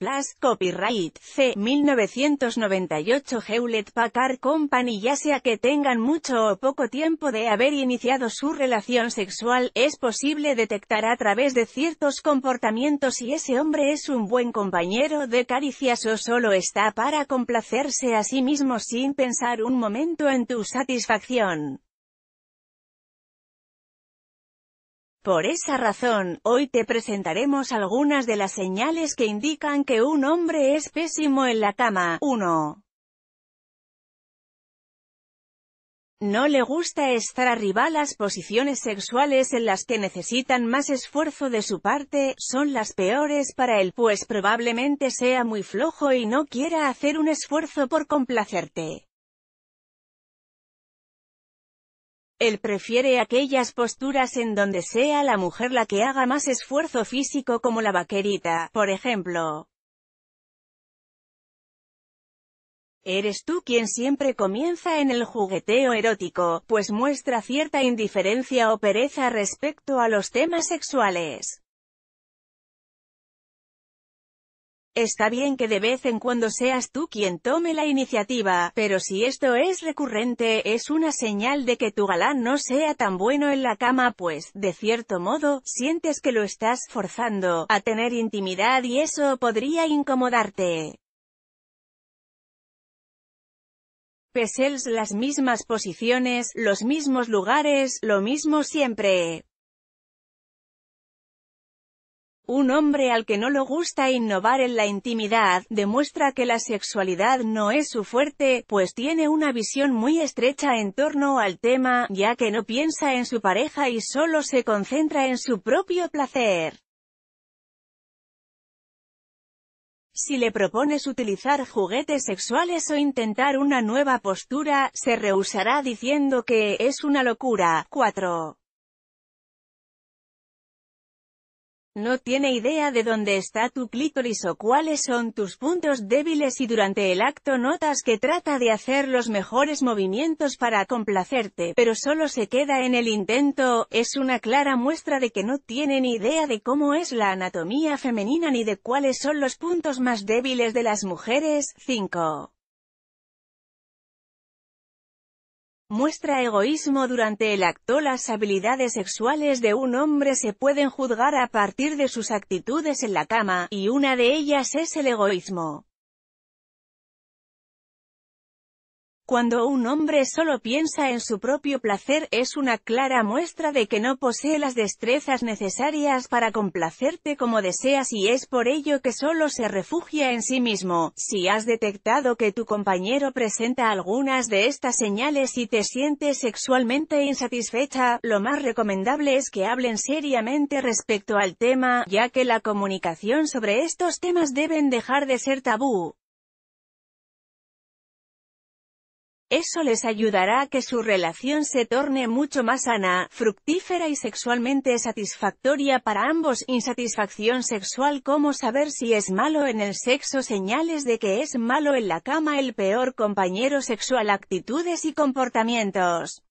Plus copyright C. 1998 Hewlett Packard Company ya sea que tengan mucho o poco tiempo de haber iniciado su relación sexual, es posible detectar a través de ciertos comportamientos si ese hombre es un buen compañero de caricias o solo está para complacerse a sí mismo sin pensar un momento en tu satisfacción. Por esa razón, hoy te presentaremos algunas de las señales que indican que un hombre es pésimo en la cama. 1. No le gusta estar arriba las posiciones sexuales en las que necesitan más esfuerzo de su parte, son las peores para él pues probablemente sea muy flojo y no quiera hacer un esfuerzo por complacerte. Él prefiere aquellas posturas en donde sea la mujer la que haga más esfuerzo físico como la vaquerita, por ejemplo. Eres tú quien siempre comienza en el jugueteo erótico, pues muestra cierta indiferencia o pereza respecto a los temas sexuales. Está bien que de vez en cuando seas tú quien tome la iniciativa, pero si esto es recurrente, es una señal de que tu galán no sea tan bueno en la cama pues, de cierto modo, sientes que lo estás forzando a tener intimidad y eso podría incomodarte. Pesels las mismas posiciones, los mismos lugares, lo mismo siempre. Un hombre al que no le gusta innovar en la intimidad, demuestra que la sexualidad no es su fuerte, pues tiene una visión muy estrecha en torno al tema, ya que no piensa en su pareja y solo se concentra en su propio placer. Si le propones utilizar juguetes sexuales o intentar una nueva postura, se rehusará diciendo que es una locura. 4. No tiene idea de dónde está tu clítoris o cuáles son tus puntos débiles y durante el acto notas que trata de hacer los mejores movimientos para complacerte, pero solo se queda en el intento, es una clara muestra de que no tiene ni idea de cómo es la anatomía femenina ni de cuáles son los puntos más débiles de las mujeres. 5. muestra egoísmo durante el acto. Las habilidades sexuales de un hombre se pueden juzgar a partir de sus actitudes en la cama, y una de ellas es el egoísmo. Cuando un hombre solo piensa en su propio placer, es una clara muestra de que no posee las destrezas necesarias para complacerte como deseas y es por ello que solo se refugia en sí mismo. Si has detectado que tu compañero presenta algunas de estas señales y te sientes sexualmente insatisfecha, lo más recomendable es que hablen seriamente respecto al tema, ya que la comunicación sobre estos temas deben dejar de ser tabú. Eso les ayudará a que su relación se torne mucho más sana, fructífera y sexualmente satisfactoria para ambos. Insatisfacción sexual como saber si es malo en el sexo Señales de que es malo en la cama El peor compañero sexual Actitudes y comportamientos